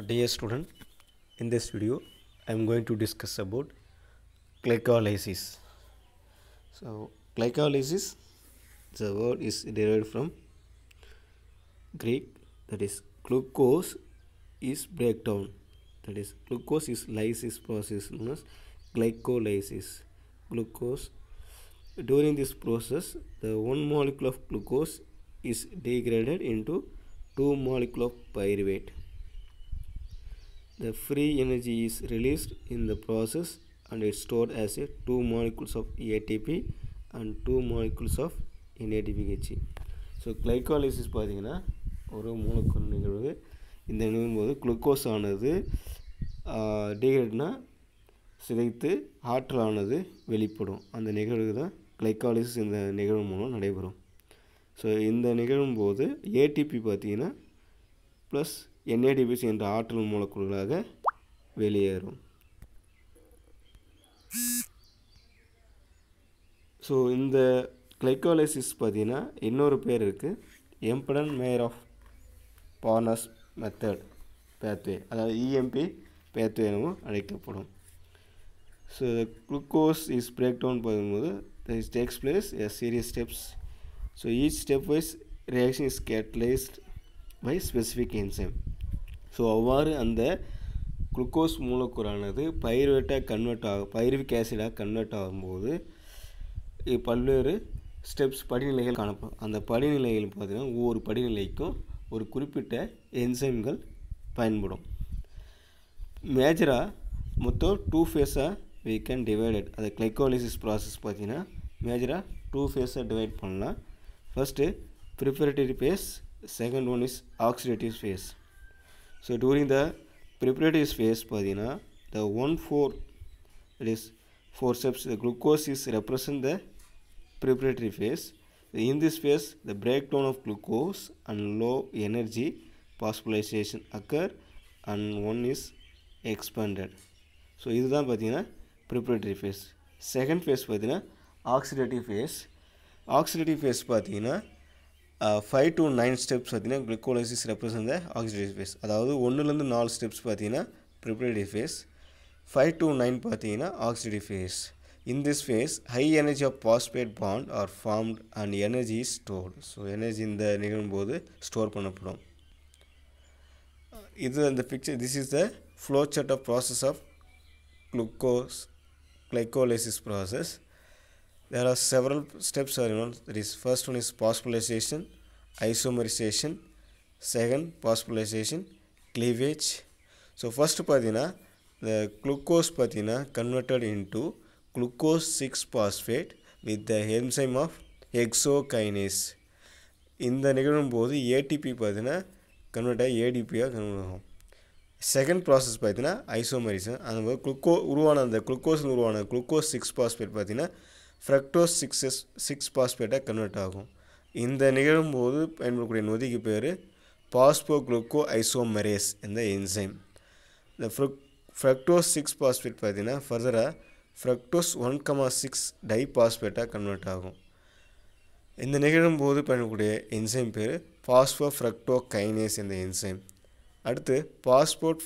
dear student in this video i am going to discuss about glycolysis so glycolysis the word is derived from greek that is glucose is breakdown that is glucose is lysis process known as glycolysis glucose during this process the one molecule of glucose is degraded into two molecule of pyruvate The free energy is released in the process and is stored as a 2 molecules of ATP and 2 molecules of NADPH. So glycolysis பார்த்திங்கன்னா ஒரு மூலக்கூறு நிகழ்வு இந்த நிகழும் போது glucose ஆனது டீஹைட்னா சிதைத்து ஆற்றலானது வெளிப்படும் அந்த நிகழ்வு தான் கிளைக்காலிசிஸ் இந்த நிகழ்வு மூலம் நடைபெறும் ஸோ இந்த நிகழும் போது ஏடிபி பார்த்திங்கன்னா ப்ளஸ் என்ஏடிபிசி என்ற ஆற்றல் மூலக்கூறுகளாக வெளியேறும் ஸோ இந்த கிளைக்கோலைசிஸ் பார்த்தீங்கன்னா இன்னொரு பேர் இருக்குது Embden Meyer of Parnas method pathway அதாவது இஎம்பி e பேத்வே எனவும் அழைக்கப்படும் so glucose is break down பண்ணும்போது is takes place a series steps so each step wise reaction is catalysed by specific enzyme so அவ்வாறு அந்த குளுக்கோஸ் மூலக்கூறானது பயிர்வேட்டாக கன்வெர்ட் ஆகும் பயிர்விக் ஆசிடாக convert ஆகும்போது பல்வேறு ஸ்டெப்ஸ் படிநிலைகள் காணப்படும் அந்த படிநிலைகள் பார்த்திங்கன்னா ஒவ்வொரு படிநிலைக்கும் ஒரு குறிப்பிட்ட என்சைம்கள் பயன்படும் மேஜராக மொத்தம் டூ ஃபேஸாக வி கேன் டிவைடட் அது கிளைக்கோலிசிஸ் ப்ராசஸ் பார்த்திங்கன்னா மேஜராக டூ ஃபேஸாக டிவைட் பண்ணலாம் first preparatory phase second one is oxidative phase So during the preparatory phase பார்த்தீங்கன்னா the 1 4 it is four steps the glucose is represent the preparatory phase in this phase the breakdown of glucose and low energy phosphorylation occur and one is expanded so இதுதான் பார்த்தீங்கன்னா preparatory phase. Second phase பார்த்தீங்கன்னா oxidative phase. Oxidative phase, பார்த்தீங்கன்னா five to nine steps பார்த்தீங்கன்னா glycolysis represent the oxidative phase அதாவது ஒன்றுலேருந்து நாலு steps பார்த்தீங்கன்னா preparative phase five to nine பார்த்தீங்கன்னா oxidative phase in this phase high energy of phosphate bond are formed and energy is stored. So energy இந்த நிகழும்போது store பண்ணப்படும் இது அந்த picture this is the flow chart of process of glucose glycolysis process there are several steps are involved that is first one is phosphorylation isomerization second phosphorylation cleavage so first பார்த்தீங்கன்னா இந்த glucose பார்த்தீங்கன்னா converted into glucose six phosphate with the enzyme of hexokinase இந்த நிகழும் போது ATP பார்த்தீங்கன்னா convert ஆகி ஏடிபியாக convert ஆகும் செகண்ட் ப்ராசஸ் பார்த்தீங்கன்னா ஐசோமரிசன் அந்த குளுக்கோ உருவான அந்த குளுக்கோஸ் உருவான குளுக்கோஸ் சிக்ஸ் பாஸ்பேட் பார்த்தீங்கன்னா ஃப்ரக்டோஸ் சிக்ஸஸ் சிக்ஸ் பாஸ்பேட்டாக கன்வெர்ட் ஆகும் இந்த நிகழும்போது பயன்படக்கூடிய நொதிக்கு பேர் பாஸ்போ குளுக்கோ ஐசோமரேஸ் இந்த என்சைம் இந்த ஃப்ரக் ஃப்ரக்டோஸ் சிக்ஸ் பாஸ்பேட் பார்த்தீங்கன்னா ஃபர்தராக fructose one comma six di பாஸ்பேட்டாக கன்வெர்ட் ஆகும் இந்த நிகழும்போது பயன்படக்கூடிய என்சைம் பேர் பாஸ்போ ஃப்ரக்டோ கைனேஸ் இந்த என்சைம் அடுத்து passport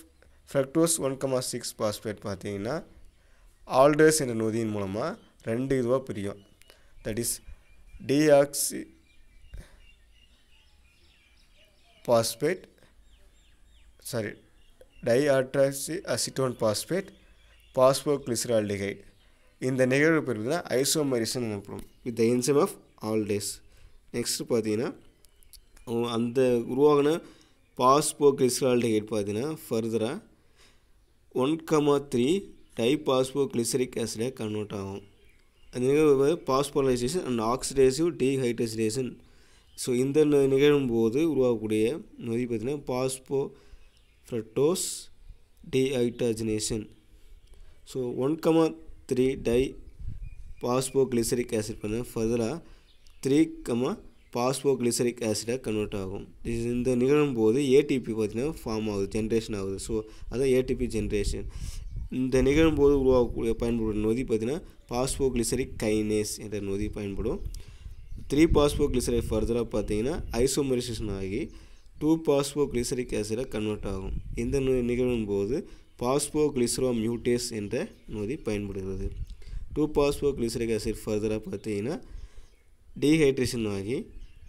fructose one comma six phosphate பார்த்தீங்கன்னா ஆல்டர்ஸ் என்ற நொதியின் மூலமாக ரெண்டு இதுவாக பிரியும் that is deoxy phosphate sorry dihydroxy acetone phosphate phosphoglyceraldehyde இந்த நிகழ்வு பேர் தான் ஐசோமரிசன் எனப்படும் with the enzyme of aldolase next பார்த்தீங்கன்னா அந்த உருவாகின பாஸ்போக்ளிசரால்டிகைட் பார்த்தீங்கன்னா ஃபர்தராக one comma three di phosphoglyceric ஆசிடாக கன்வெர்ட் ஆகும் அந்த நிகழ்வு பாஸ்போலைசேஷன் அண்ட் ஆக்சிடேசிவ் டீஹைட்ரேஷன் ஸோ இந்த நிகழும்போது உருவாகக்கூடிய நொதி பார்த்திங்கன்னா phospho fructose dehydrogenation so one comma three di glyceric acid பார்த்தீங்கன்னா ஃபர்தராக த்ரீ கமா கிளிசரிக் ஆசிடாக கன்வெர்ட் ஆகும் இது இந்த நிகழும்போது ஏடிபி பார்த்திங்கன்னா ஃபார்ம் ஆகுது ஜென்ரேஷன் ஆகுது ஸோ அதான் ஏடிபி ஜென்ரேஷன் இந்த நிகழும்போது உருவாகக்கூடிய பயன்படும் நொதி பார்த்திங்கன்னா பாஸ்போக்ளிசரிக் கைனேஸ் என்ற நொதி பயன்படும் த்ரீ பாஸ்போக்ளிசரைட் ஃபர்தராக பார்த்தீங்கன்னா ஐசோமரிசேஷன் ஆகி டூ பாஸ்போக்ளிசரிக் ஆசிடாக கன்வெர்ட் ஆகும் இந்த நிகழும் போது கிளிசரோ மியூட்டேஸ் என்ற நொதி பயன்படுகிறது டூ பாஸ்போக்ளிசரிக் ஆசிட் ஃபர்தராக பார்த்தீங்கன்னா டீஹைட்ரேஷன் ஆகி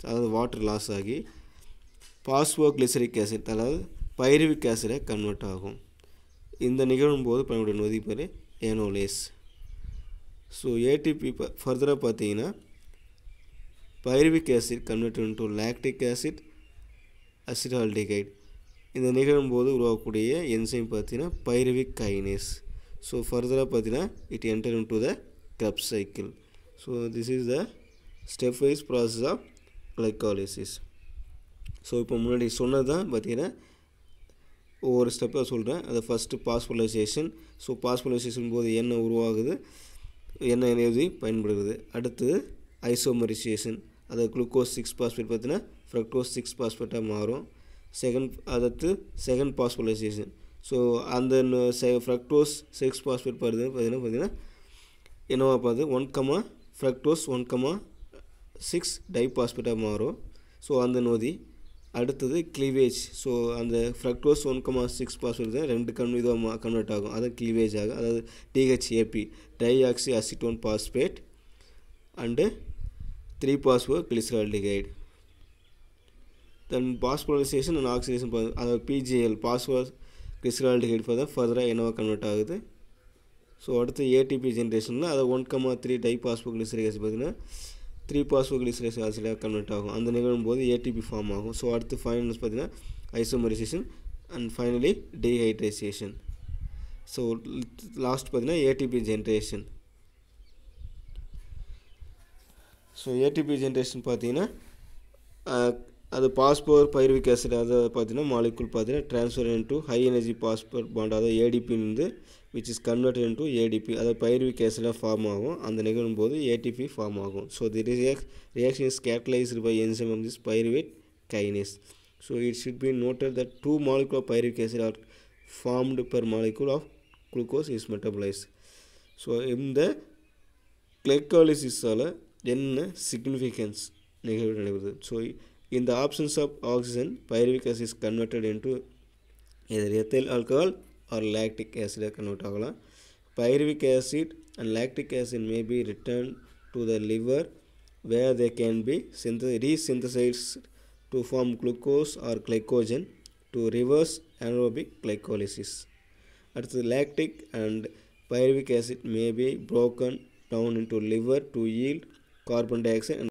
அதாவது வாட்டர் லாஸ் ஆகி பாஸ்போக்ளிசரிக் ஆசிட் அதாவது பைரிவிக் ஆசிடாக கன்வெர்ட் ஆகும் இந்த நிகழும் போது பயனுடைய நொதி பேர் ஏனோலேஸ் ஸோ ஏடிபி ப ஃபர்தராக பார்த்தீங்கன்னா pyruvic acid convert to lactic acid acetaldehyde இந்த நிகழும் போது உருவாகக்கூடிய என்சைம் பார்த்தீங்கன்னா பைரவிக் கைனேஸ் ஸோ ஃபர்தராக பார்த்தீங்கன்னா it enter into the Krebs cycle so this is the step wise process of glycolysis so இப்போ முன்னாடி சொன்னது தான் பார்த்தீங்கன்னா ஒவ்வொரு ஸ்டெப்பாக சொல்கிறேன் அது ஃபஸ்ட்டு பாஸ்போலைசேஷன் ஸோ பாஸ்போலைசேஷன் போது எண்ணெய் உருவாகுது எண்ணெய் எனர்ஜி பயன்படுகிறது அடுத்தது ஐசோமரிசேஷன் அது குளுக்கோஸ் சிக்ஸ் பாஸ்பேட் பார்த்தீங்கன்னா ஃப்ரக்டோஸ் சிக்ஸ் பாஸ்பேட்டாக மாறும் செகண்ட் அடுத்து செகண்ட் பாஸ்போலைசேஷன் ஸோ அந்த செ ஃப்ரக்டோஸ் சிக்ஸ் பாஸ்பேட் பார்த்தீங்கன்னா பார்த்தீங்கன்னா என்னவா பார்த்து one comma fructose one comma six பாஸ்பேட்டாக மாறும் ஸோ அந்த நோதி அடுத்தது கிளிவேஜ் ஸோ அந்த ஃப்ரக்டோஸ் ஒன் கமா சிக்ஸ் பாஸ்வேர்டு ரெண்டு கண் இதுவாக கன்வெர்ட் ஆகும் அதான் கிளிவேஜ் ஆகும் அதாவது DHAP dioxy acetone phosphate and three phosphor glyceraldehyde then phosphorylation and oxidation அதாவது பிஜிஎல் பாஸ்போர் கைடு ஃபார் ஃபர்தராக என்னவாக கன்வெர்ட் ஆகுது ஸோ அடுத்து ஏடிபி ஜென்ரேஷனில் அதை one comma three di phosphor கிளிசரிகாசி பார்த்திங்கன்னா த்ரீ பாஸ்போகிலிசரைஸ் ஆசிடாக கன்வெர்ட் ஆகும் அந்த நிகழும்போது ஏடிபி ஃபார்ம் ஆகும் ஸோ அடுத்து ஃபைனல் பார்த்தீங்கன்னா isomerisation and finally dehydration so last பார்த்தீங்கன்னா ATP generation so ATP generation பார்த்தீங்கன்னா அது பாஸ்போர் பைருவிக் ஆசிட் அதை பார்த்தீங்கன்னா மாலிகுல் பார்த்தீங்கன்னா transfer into high energy phosphor bond அதாவது ஏடிபின்னு which is convert to ATP அதாவது பைருவிக் ஆசிடாக ஃபார்ம் ஆகும் அந்த நிகழும் போது ஏடிபி ஃபார்ம் ஆகும் so the reaction is catalysed by enzyme of this pyruvate kinase so it should be noted that two molecule of pyruvic acid are formed per molecule of glucose is metabolized. So இந்த the என்ன significance நிகழ்வு நடைபெறுது so In the absence of oxygen, pyruvic acid is converted into either ethyl alcohol or lactic acid. Pyruvic acid and lactic acid may be returned to the liver where they can be resynthesized to form glucose or glycogen to reverse anaerobic glycolysis. the lactic and pyruvic acid may be broken down into liver to yield carbon dioxide and